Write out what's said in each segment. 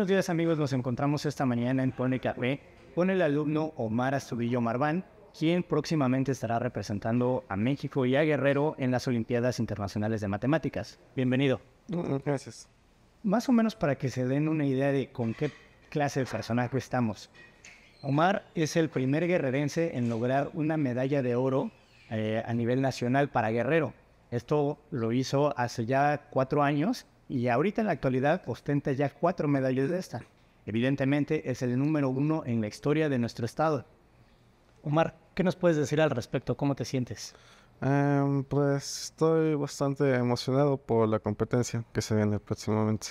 Buenos días amigos, nos encontramos esta mañana en Pone B con el alumno Omar Astudillo Marván, quien próximamente estará representando a México y a Guerrero en las Olimpiadas Internacionales de Matemáticas. Bienvenido. Mm, gracias. Más o menos para que se den una idea de con qué clase de personaje estamos. Omar es el primer guerrerense en lograr una medalla de oro eh, a nivel nacional para Guerrero. Esto lo hizo hace ya cuatro años y ahorita en la actualidad ostenta ya cuatro medallas de esta. Evidentemente es el número uno en la historia de nuestro estado. Omar, ¿qué nos puedes decir al respecto? ¿Cómo te sientes? Em, pues estoy bastante emocionado por la competencia que se viene próximamente.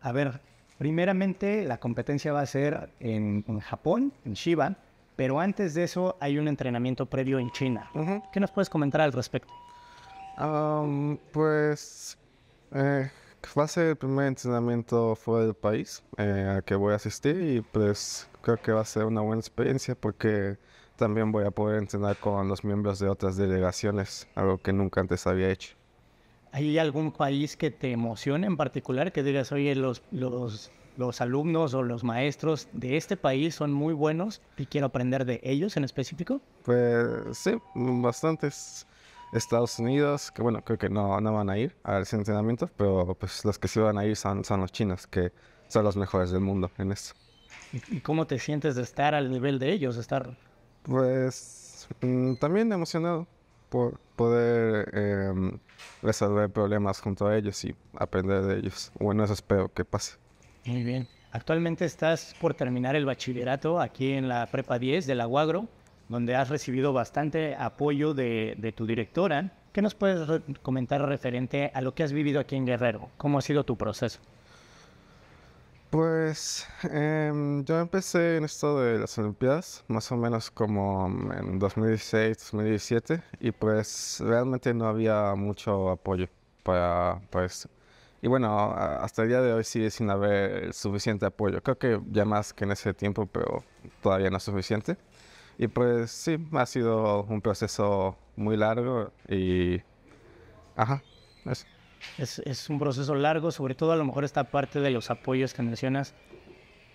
A ver, primeramente la competencia va a ser en, Japón, en Shiba, pero antes de eso hay un entrenamiento previo en China. ¿Qué nos puedes comentar al respecto? pues eh, pues, ser el primer entrenamiento fuera del país eh, al que voy a asistir y pues creo que va a ser una buena experiencia porque también voy a poder entrenar con los miembros de otras delegaciones, algo que nunca antes había hecho. ¿Hay algún país que te emocione en particular? Que digas, oye, los, los, los alumnos o los maestros de este país son muy buenos y quiero aprender de ellos en específico. Pues sí, bastantes. Estados Unidos, que bueno, creo que no, van a ir a ese entrenamiento, pero pues los que sí van a ir son, los chinos, que son los mejores del mundo en eso. ¿Y cómo te sientes de estar al nivel de ellos? Estar... Pues mm, también emocionado por poder em, resolver problemas junto a ellos y aprender de ellos. Bueno, eso espero que pase. Muy bien. Actualmente estás por terminar el bachillerato aquí en la Prepa 10 de la UAGRO donde has recibido bastante apoyo de, tu directora. ¿Qué nos puedes comentar referente a lo que has vivido aquí en Guerrero? ¿Cómo ha sido tu proceso? Pues em, yo empecé en esto de las Olimpiadas, más o menos como em, en 2016-2017, y pues realmente no había mucho apoyo para, pues, Y bueno, hasta el día de hoy sigue sin haber suficiente apoyo. Creo que ya más que en ese tiempo, pero todavía no es suficiente. Y pues sí, ha sido un proceso muy largo y... Ajá, eso. Es, es un proceso largo, sobre todo a lo mejor esta parte de los apoyos que mencionas.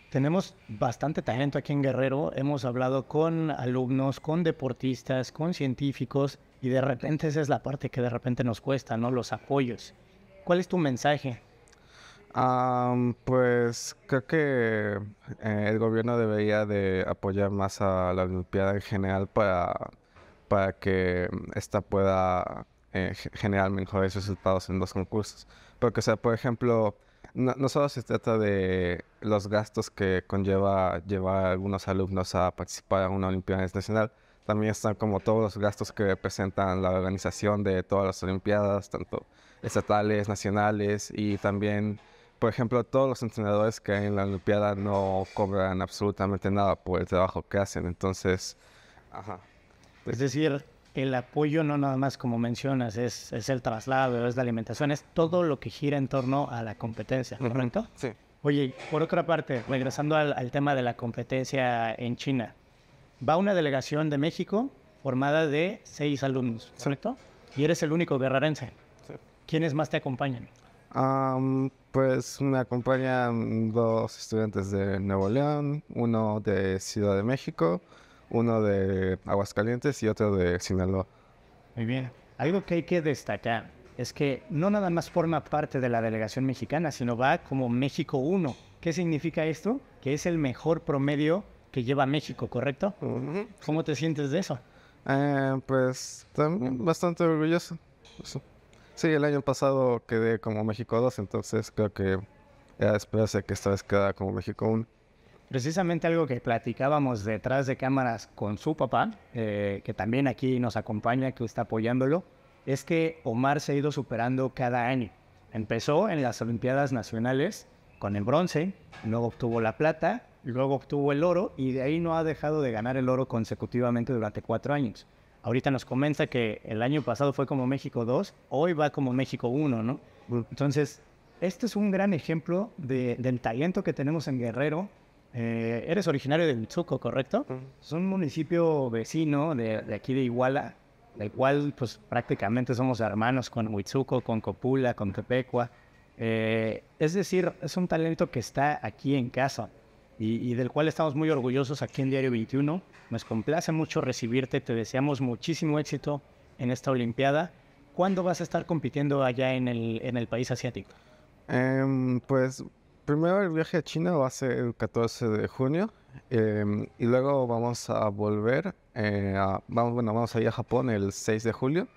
Tenemos bastante talento aquí en Guerrero, hemos hablado con alumnos, con deportistas, con científicos y de repente esa es la parte que de repente nos cuesta, ¿no? Los apoyos. ¿Cuál es tu mensaje pues creo que eh, el gobierno debería de apoyar más a la Olimpiada en general para, para que ésta mm, pueda eh, generar mejores resultados en los concursos. Porque, o sea, por ejemplo, no, solo se trata de los gastos que conlleva llevar a algunos alumnos a participar en una Olimpiada Internacional, también están como todos los gastos que representan la organización de todas las Olimpiadas, tanto estatales, nacionales y también por ejemplo, todos los entrenadores que hay en la Olimpiada no cobran absolutamente nada por el trabajo que hacen. Entonces, Es decir, el apoyo no nada más como mencionas, es, el traslado, es la alimentación, es todo lo que gira en torno a la competencia, ¿correcto? Sí. Oye, por otra parte, regresando al, tema de la competencia en China, va una delegación de México formada de seis alumnos, ¿correcto? Y eres el único berrarense. ¿Quiénes más te acompañan? Um, pues me acompañan dos estudiantes de Nuevo León, uno de Ciudad de México, uno de Aguascalientes y otro de Sinaloa. Muy bien. Algo que hay que destacar es que no nada más forma parte de la delegación mexicana, sino va como México 1. ¿Qué significa esto? Que es el mejor promedio que lleva México, ¿correcto? ¿Cómo te sientes de eso? Eh, pues también bastante orgulloso. Sí, el año pasado quedé como México 2, entonces creo que ya espérase que esta vez queda como México 1. Precisamente algo que platicábamos detrás de cámaras con su papá, eh, que también aquí nos acompaña, que está apoyándolo, es que Omar se ha ido superando cada año. Empezó en las Olimpiadas Nacionales con el bronce, luego obtuvo la plata, luego obtuvo el oro y de ahí no ha dejado de ganar el oro consecutivamente durante cuatro años ahorita nos comenta que el año pasado fue como México 2, hoy va como México 1, ¿no? Entonces, este es un gran ejemplo del talento que tenemos en Guerrero. Eh, eres originario de Huitzuco, ¿correcto? Es un municipio vecino de, aquí de Iguala, del cual pues prácticamente somos hermanos con Huitzuco, con Copula, con Tepecua. Eh, es decir, es un talento que está aquí en casa y, del cual estamos muy orgullosos aquí en Diario 21. Nos complace mucho recibirte, te deseamos muchísimo éxito en esta Olimpiada. ¿Cuándo vas a estar compitiendo allá en el, en el país asiático? Em, pues primero el viaje a China va a ser el 14 de junio em, y luego vamos a volver, eh, vamos, bueno, vamos a ir a Japón el 6 de julio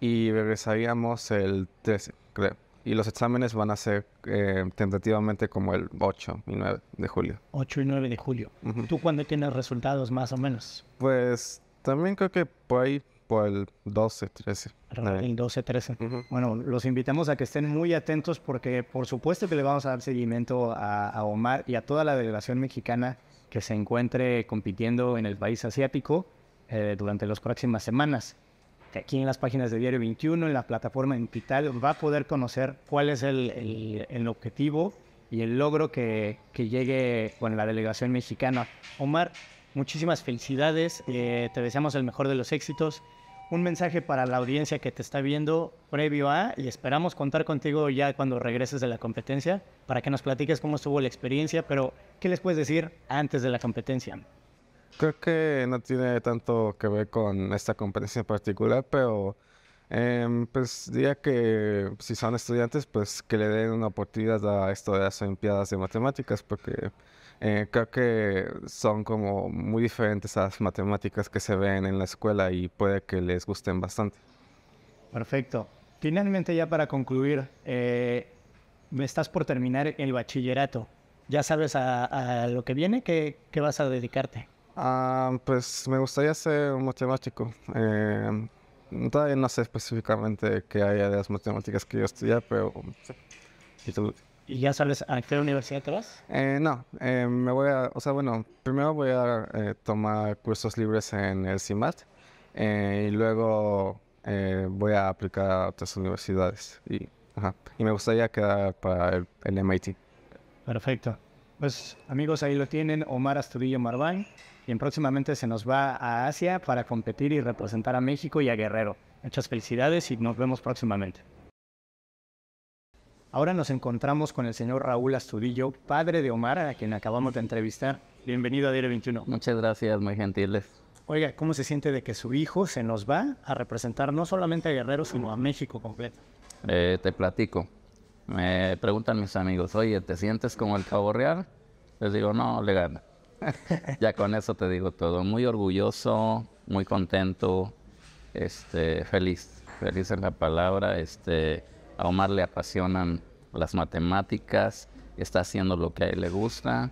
y regresaríamos el 13, creo y los exámenes van a ser eh, tentativamente como el 8 y 9 de julio. 8 y 9 de julio. ¿Tú cuándo tienes resultados más o menos? Pues también creo que por ahí, por el 12, 13. El 12, 13. Bueno, los invitamos a que estén muy atentos porque por supuesto que le vamos a dar seguimiento a, Omar y a toda la delegación mexicana que se encuentre compitiendo en el país asiático eh, durante las próximas semanas aquí en las páginas de Diario 21, en la plataforma digital, va a poder conocer cuál es el, objetivo y el logro que, que llegue con la delegación mexicana. Omar, muchísimas felicidades, eh, te deseamos el mejor de los éxitos. Un mensaje para la audiencia que te está viendo previo a, y esperamos contar contigo ya cuando regreses de la competencia, para que nos platiques cómo estuvo la experiencia, pero ¿qué les puedes decir antes de la competencia? Creo que no tiene tanto que ver con esta competencia en particular, pero em, pues diría que si son estudiantes, pues que le den una oportunidad a esto de las Olimpiadas de Matemáticas, porque eh, creo que son como muy diferentes a las matemáticas que se ven en la escuela y puede que les gusten bastante. Perfecto. Finalmente ya para concluir, eh, estás por terminar el bachillerato. ¿Ya sabes a, a lo que viene? ¿Qué, ¿Qué vas a dedicarte? Ah, pues me gustaría ser matemático. Eh, todavía no sé específicamente qué áreas de las matemáticas que yo estudié, pero... ¿Y ya sabes a qué universidad te vas? Eh, no, eh, me voy a, o sea, bueno, primero voy a tomar cursos libres en el CIMAT y luego voy a aplicar a otras universidades y, me gustaría quedar para el, MIT. Perfecto. Pues amigos, ahí lo tienen, Omar Astudillo Marván y próximamente se nos va a Asia para competir y representar a México y a Guerrero. Muchas felicidades y nos vemos próximamente. Ahora nos encontramos con el señor Raúl Astudillo, padre de Omar, a quien acabamos de entrevistar. Bienvenido a Diario 21. Muchas gracias, muy gentiles. Oiga, ¿cómo se siente de que su hijo se nos va a representar no solamente a Guerrero, sino a México completo? Eh, te platico. Me preguntan mis amigos, oye, ¿te sientes como el cabo real? Les digo, no, le gana. ya con eso te digo todo. Muy orgulloso, muy contento, este, feliz. Feliz es la palabra. Este, a Omar le apasionan las matemáticas, está haciendo lo que a él le gusta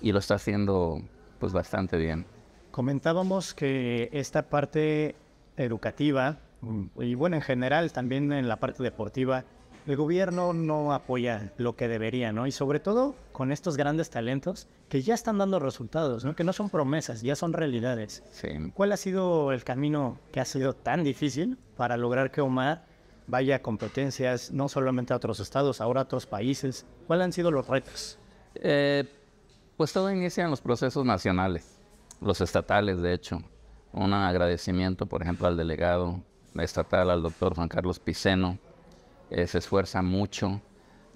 y lo está haciendo pues bastante bien. Comentábamos que esta parte educativa mm. y bueno, en general también en la parte deportiva el gobierno no apoya lo que debería, ¿no? Y sobre todo con estos grandes talentos que ya están dando resultados, ¿no? Que no son promesas, ya son realidades. Sí. ¿Cuál ha sido el camino que ha sido tan difícil para lograr que Omar vaya a competencias no solamente a otros estados, ahora a otros países? ¿Cuáles han sido los retos? Eh, pues todo inicia en los procesos nacionales, los estatales, de hecho. Un agradecimiento, por ejemplo, al delegado estatal, al doctor Juan Carlos Piceno, eh, se esfuerza mucho,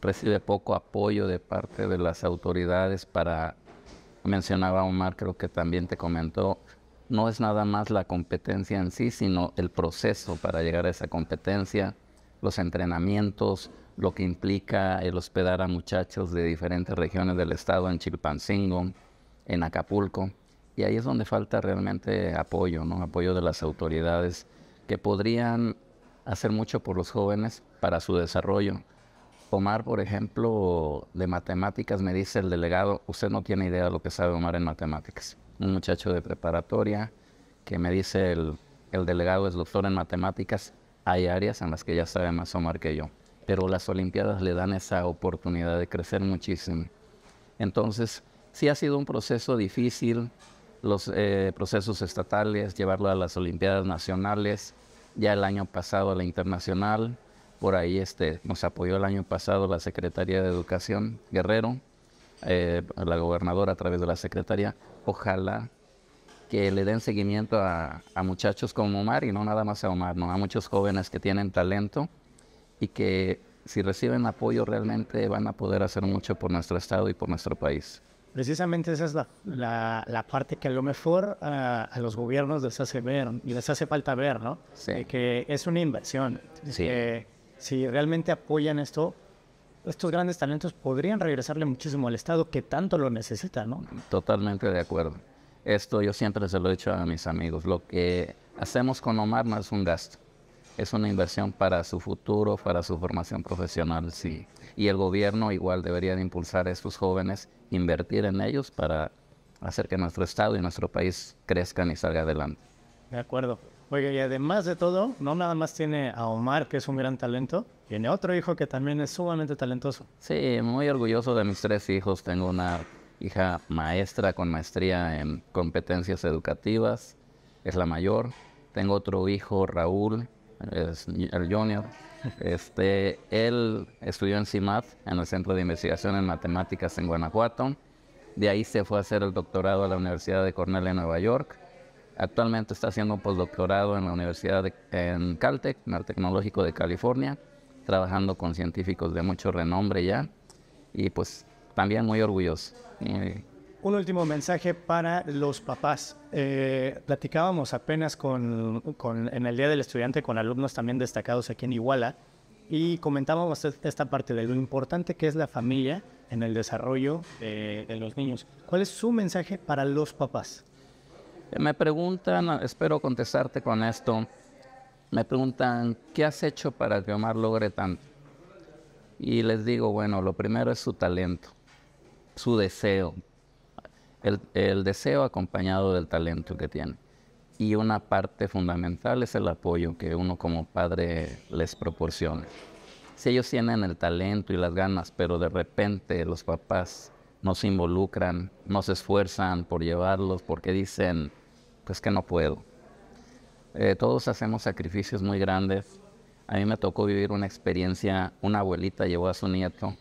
recibe poco apoyo de parte de las autoridades para, mencionaba Omar, creo que también te comentó, no es nada más la competencia en sí, sino el proceso para llegar a esa competencia, los entrenamientos, lo que implica el hospedar a muchachos de diferentes regiones del estado, en Chilpancingo, en Acapulco. Y ahí es donde falta realmente apoyo, ¿no? Apoyo de las autoridades que podrían hacer mucho por los jóvenes para su desarrollo. Omar, por ejemplo, de matemáticas, me dice el delegado, usted no tiene idea de lo que sabe Omar en matemáticas. Un muchacho de preparatoria que me dice el, delegado es doctor en matemáticas, hay áreas en las que ya sabe más Omar que yo. Pero las Olimpiadas le dan esa oportunidad de crecer muchísimo. Entonces, sí ha sido un proceso difícil, los eh, procesos estatales, llevarlo a las Olimpiadas Nacionales, ya el año pasado la internacional, por ahí este, nos apoyó el año pasado la Secretaría de Educación Guerrero, eh, la gobernadora a través de la Secretaría. Ojalá que le den seguimiento a, a, muchachos como Omar y no nada más a Omar, ¿no? a muchos jóvenes que tienen talento y que si reciben apoyo realmente van a poder hacer mucho por nuestro estado y por nuestro país. Precisamente esa es la, parte que a lo mejor ah, a los gobiernos les hace ver y les hace falta ver, ¿no? Sí. que es una inversión. si realmente apoyan esto, estos grandes talentos podrían regresarle muchísimo al Estado que tanto lo necesita, ¿no? Totalmente de acuerdo. Esto yo siempre se lo he dicho a mis amigos. Lo que hacemos con Omar no es un gasto, es una inversión para su futuro, para su formación profesional, sí. Y el gobierno igual debería de impulsar a estos jóvenes invertir en ellos para hacer que nuestro estado y nuestro país crezcan y salga adelante. De acuerdo. Oye, y además de todo, no nada más tiene a Omar, que es un gran talento, tiene otro hijo que también es sumamente talentoso. Sí, muy orgulloso de mis tres hijos. Tengo una hija maestra con maestría en competencias educativas, es la mayor. Tengo otro hijo, Raúl, es el junior, este, él estudió en CIMAT, en el Centro de Investigación en Matemáticas en Guanajuato. De ahí se fue a hacer el doctorado a la Universidad de Cornell en Nueva York. Actualmente está haciendo un postdoctorado en la Universidad en Caltech, en el Tecnológico de California, trabajando con científicos de mucho renombre ya. Y pues también muy orgulloso un último mensaje para los papás. Eh, platicábamos apenas en el Día del Estudiante con alumnos también destacados aquí en Iguala y comentábamos esta parte de lo importante que es la familia en el desarrollo de, de los niños. ¿Cuál es su mensaje para los papás? Me preguntan, espero contestarte con esto, me preguntan, ¿qué has hecho para que Omar logre tanto? Y les digo, bueno, lo primero es su talento, su deseo, el, deseo acompañado del talento que tiene. Y una parte fundamental es el apoyo que uno como padre les proporciona. Si ellos tienen el talento y las ganas, pero de repente los papás no se involucran, no se esfuerzan por llevarlos porque dicen, pues que no puedo. Eh, todos hacemos sacrificios muy grandes. A mí me tocó vivir una experiencia, una abuelita llevó a su nieto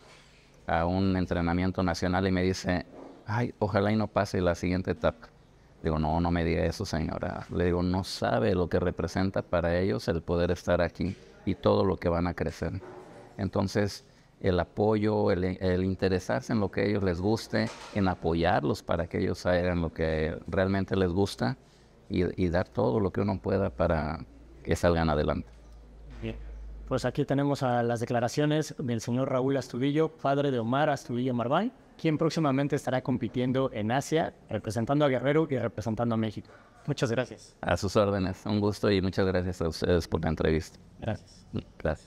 a un entrenamiento nacional y me dice, ay, ojalá y no pase la siguiente etapa. Digo, no, no me diga eso, señora. Le digo, no sabe lo que representa para ellos el poder estar aquí y todo lo que van a crecer. Entonces, el apoyo, el, interesarse en lo que a ellos les guste, en apoyarlos para que ellos hagan lo que realmente les gusta y, dar todo lo que uno pueda para que salgan adelante. Bien. Pues aquí tenemos las declaraciones del señor Raúl Astudillo, padre de Omar Astudillo Marvai. ¿Quién próximamente estará compitiendo en Asia, representando a Guerrero y representando a México. Muchas gracias. A sus órdenes. Un gusto y muchas gracias a ustedes por la entrevista. Gracias. Gracias.